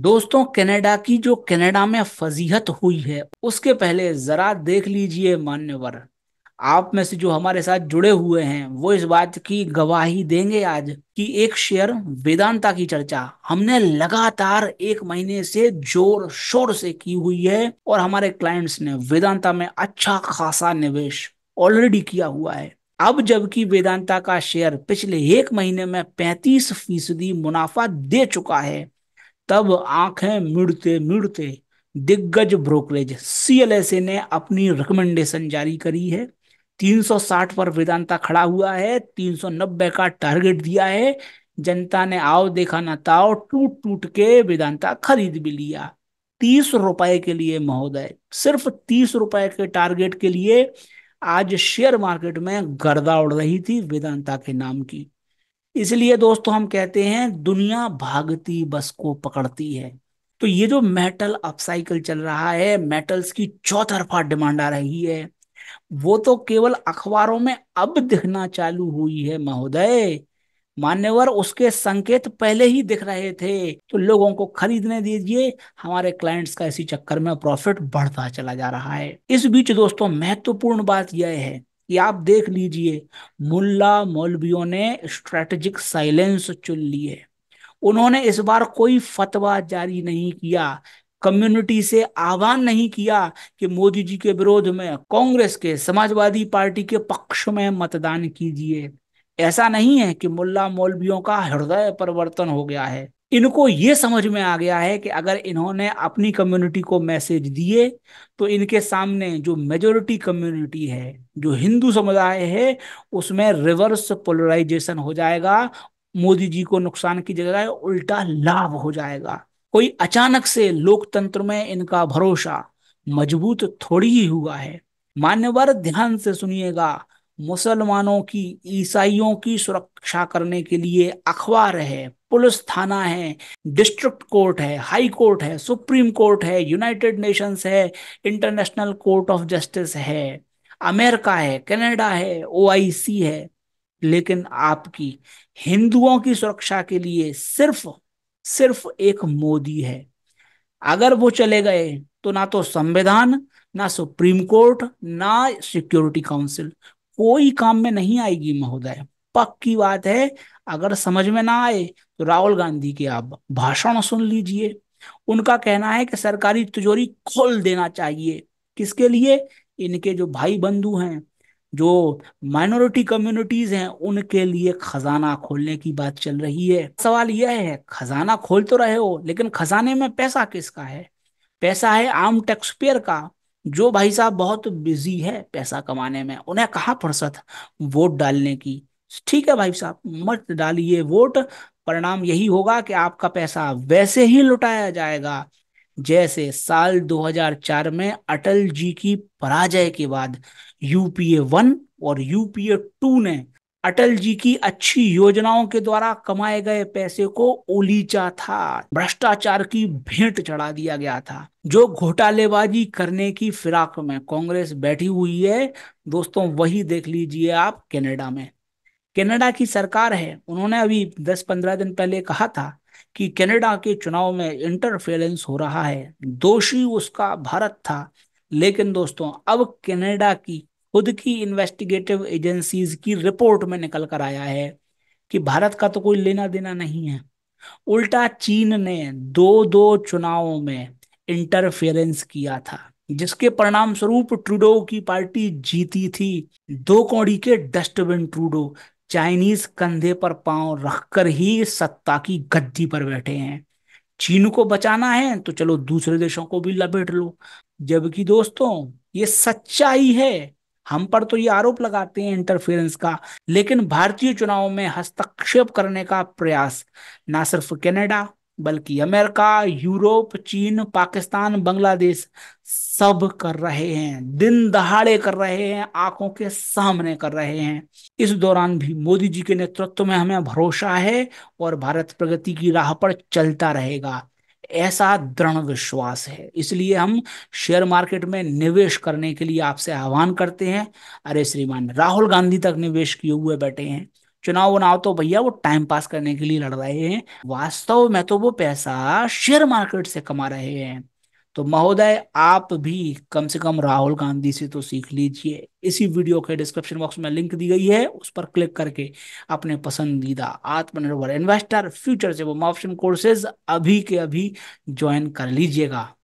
दोस्तों कनाडा की जो कनाडा में फजीहत हुई है उसके पहले जरा देख लीजिए मान्यवर आप में से जो हमारे साथ जुड़े हुए हैं वो इस बात की गवाही देंगे आज कि एक शेयर वेदांता की चर्चा हमने लगातार एक महीने से जोर शोर से की हुई है और हमारे क्लाइंट्स ने वेदांता में अच्छा खासा निवेश ऑलरेडी किया हुआ है अब जबकि वेदांता का शेयर पिछले एक महीने में 35 फीसदी मुनाफा दे चुका है तब आंखें मिड़ते मिड़ते दिग्गज ब्रोकरेज सीएलएसए ने अपनी रिकमेंडेशन जारी करी है 360 पर वेदांता खड़ा हुआ है 390 का टारगेट दिया है जनता ने आओ देखा ना ताओ टूट टूट के वेदांता खरीद भी लिया तीस रुपए के लिए महोदय सिर्फ तीस रुपए के टारगेट के लिए आज शेयर मार्केट में गर्दा उड़ रही थी वेदांता के नाम की इसलिए दोस्तों हम कहते हैं दुनिया भागती बस को पकड़ती है तो ये जो मेटल अपसाइकल चल रहा है मेटल्स की चौतरफा डिमांड आ रही है वो तो केवल अखबारों में अब दिखना चालू हुई है महोदय मान्यवर उसके संकेत पहले ही दिख रहे थे तो लोगों को खरीदने दीजिए हमारे क्लाइंट्स का इसी चक्कर में प्रॉफिट बढ़ता चला जा रहा है इस बीच दोस्तों महत्वपूर्ण बात यह है कि आप देख लीजिए मुल्ला मौलवियों ने स्ट्रेटजिक साइलेंस चुन लिए उन्होंने इस बार कोई फतवा जारी नहीं किया कम्युनिटी से आह्वान नहीं किया कि मोदी जी के विरोध में कांग्रेस के समाजवादी पार्टी के पक्ष में मतदान कीजिए ऐसा नहीं है कि मुल्ला मौलवियों का हृदय परिवर्तन हो गया है इनको ये समझ में आ गया है कि अगर इन्होंने अपनी कम्युनिटी को मैसेज दिए तो इनके सामने जो मेजोरिटी कम्युनिटी है जो हिंदू समुदाय है उसमें रिवर्स पोलराइजेशन हो जाएगा मोदी जी को नुकसान की जगह उल्टा लाभ हो जाएगा कोई अचानक से लोकतंत्र में इनका भरोसा मजबूत थोड़ी ही हुआ है मान्यवर ध्यान से सुनिएगा मुसलमानों की ईसाइयों की सुरक्षा करने के लिए अखबार है पुलिस थाना है डिस्ट्रिक्ट कोर्ट है हाई कोर्ट है सुप्रीम कोर्ट है यूनाइटेड नेशंस है इंटरनेशनल कोर्ट ऑफ जस्टिस है अमेरिका है कनाडा है ओआईसी है लेकिन आपकी हिंदुओं की सुरक्षा के लिए सिर्फ सिर्फ एक मोदी है अगर वो चले गए तो ना तो संविधान ना सुप्रीम कोर्ट ना सिक्योरिटी काउंसिल कोई काम में नहीं आएगी महोदय पक्की बात है अगर समझ में ना आए तो राहुल गांधी के आप भाषण सुन लीजिए उनका कहना है कि सरकारी तिजोरी खोल देना चाहिए किसके लिए इनके जो भाई बंधु हैं जो माइनॉरिटी कम्युनिटीज हैं उनके लिए खजाना खोलने की बात चल रही है सवाल यह है खजाना खोल तो रहे हो लेकिन खजाने में पैसा किसका है पैसा है आम टैक्स पेयर का जो भाई साहब बहुत बिजी है पैसा कमाने में उन्हें कहाँ फुर्सत वोट डालने की ठीक है भाई साहब मत डालिए वोट परिणाम यही होगा कि आपका पैसा वैसे ही लुटाया जाएगा जैसे साल 2004 में अटल जी की पराजय के बाद यूपीए वन और यूपीए टू ने अटल जी की अच्छी योजनाओं के द्वारा कमाए गए पैसे को ओलीचा था भ्रष्टाचार की भेंट चढ़ा दिया गया था जो घोटालेबाजी करने की फिराक में कांग्रेस बैठी हुई है दोस्तों वही देख लीजिए आप कनाडा में कनाडा की सरकार है उन्होंने अभी 10-15 दिन पहले कहा था कि कनाडा के चुनाव में इंटरफेरेंस हो रहा है दोषी उसका भारत था लेकिन दोस्तों अब कनाडा की खुद की इन्वेस्टिगेटिव एजेंसीज की रिपोर्ट में निकल कर आया है कि भारत का तो कोई लेना देना नहीं है उल्टा चीन ने दो दो चुनावों में इंटरफेरेंस किया था जिसके परिणाम स्वरूप ट्रूडो की पार्टी जीती थी दो कौड़ी के डस्टबिन ट्रूडो चाइनीज कंधे पर पांव रखकर ही सत्ता की गद्दी पर बैठे हैं चीन को बचाना है तो चलो दूसरे देशों को भी लपेट लो जबकि दोस्तों ये सच्चाई है हम पर तो ये आरोप लगाते हैं इंटरफेरेंस का लेकिन भारतीय चुनाव में हस्तक्षेप करने का प्रयास ना सिर्फ कनाडा बल्कि अमेरिका यूरोप चीन पाकिस्तान बांग्लादेश सब कर रहे हैं दिन दहाड़े कर रहे हैं आंखों के सामने कर रहे हैं इस दौरान भी मोदी जी के नेतृत्व में हमें भरोसा है और भारत प्रगति की राह पर चलता रहेगा ऐसा दृढ़ विश्वास है इसलिए हम शेयर मार्केट में निवेश करने के लिए आपसे आह्वान करते हैं अरे श्रीमान राहुल गांधी तक निवेश किए हुए बैठे हैं चुनाव वुनाव तो भैया वो टाइम पास करने के लिए लड़ रहे हैं वास्तव में तो वो पैसा शेयर मार्केट से कमा रहे हैं तो महोदय आप भी कम से कम राहुल गांधी से तो सीख लीजिए इसी वीडियो के डिस्क्रिप्शन बॉक्स में लिंक दी गई है उस पर क्लिक करके अपने पसंदीदा आत्मनिर्भर इन्वेस्टर फ्यूचर से वो ऑप्शन कोर्सेज अभी के अभी ज्वाइन कर लीजिएगा